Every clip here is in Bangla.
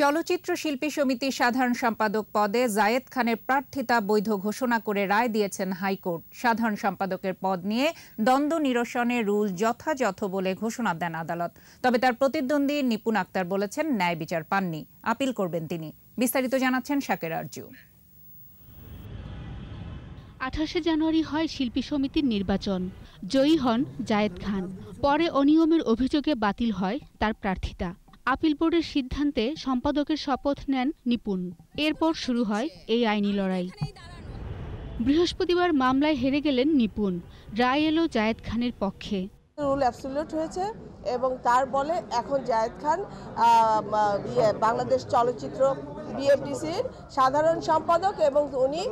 চলচ্চিত্র শিল্পী সমিতির সাধারণ সম্পাদক পদে জায়েদ খানের প্রার্থিতা বৈধ ঘোষণা করে রায় দিয়েছেন হাইকোর্ট সাধারণ সম্পাদকের পদ নিয়ে দ্বন্দ্ব নিরসনে রুল যথাযথ বলে ঘোষণা দেন আদালত তবে তার প্রতিদ্বন্দ্বী নিপুণ আক্তার বলেছেন ন্যায় বিচার পাননি আপিল করবেন তিনি বিস্তারিত জানাচ্ছেন শাকের আরজু আঠাশে জানুয়ারি হয় শিল্পী সমিতির নির্বাচন জয়ী হন জায়েদ খান পরে অনিয়মের অভিযোগে বাতিল হয় তার প্রার্থিতা আপিল বোর্ডের সিদ্ধান্তে সম্পাদকের শপথ নেন নিপুণ এরপর শুরু হয় এই আইনি লড়াই বৃহস্পতিবার মামলায় হেরে গেলেন নিপুণ রায় এলো জায়েদ খানের পক্ষে রুল অ্যাবসলিউট হয়েছে এবং তার বলে এখন জায়েদ খান ইয়ে, বাংলাদেশ চলচ্চিত্র বিএফডিসির সাধারণ সম্পাদক এবং উনি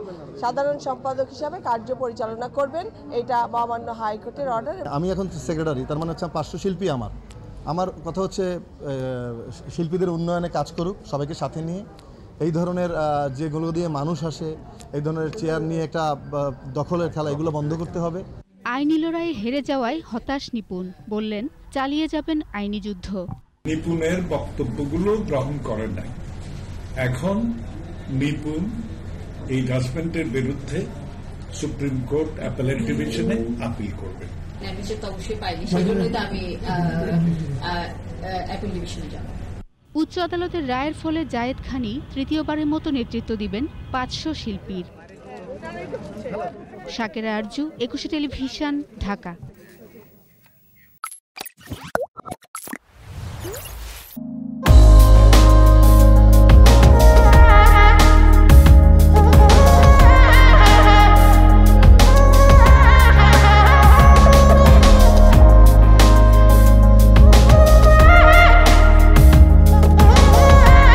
সাধারণ সম্পাদক হিসাবে কার্য পরিচালনা করবেন এটা মহামান্য হাইকোর্টের অর্ডার আমি এখন সেক্রেটারি তার মানে হচ্ছে পার্শ্ব শিল্পী আমার আমার কথা হচ্ছে শিল্পীদের উন্নয়নে কাজ করুক সবাইকে সাথে নিয়ে এই ধরনের যেগুলো দিয়ে মানুষ আসে এই ধরনের চেয়ার নিয়ে একটা দখলের খেলা এগুলো বন্ধ করতে হবে আইনি লড়াই হেরে যাওয়ায় হতাশ নিপুণ বললেন চালিয়ে যাবেন আইনি যুদ্ধ নিপুণের বক্তব্যগুলো গ্রহণ করে নাই এখন নিপুণ এই জাজমেন্টের বিরুদ্ধে সুপ্রিম কোর্ট অ্যাপেলেট ডিভিশনে আপিল করবে উচ্চ আদালতের রায়ের ফলে জায়েদ খানি তৃতীয়বারের মতো নেতৃত্ব দিবেন পাঁচশো শিল্পীর শাকেরা আরজু একুশে টেলিভিশন ঢাকা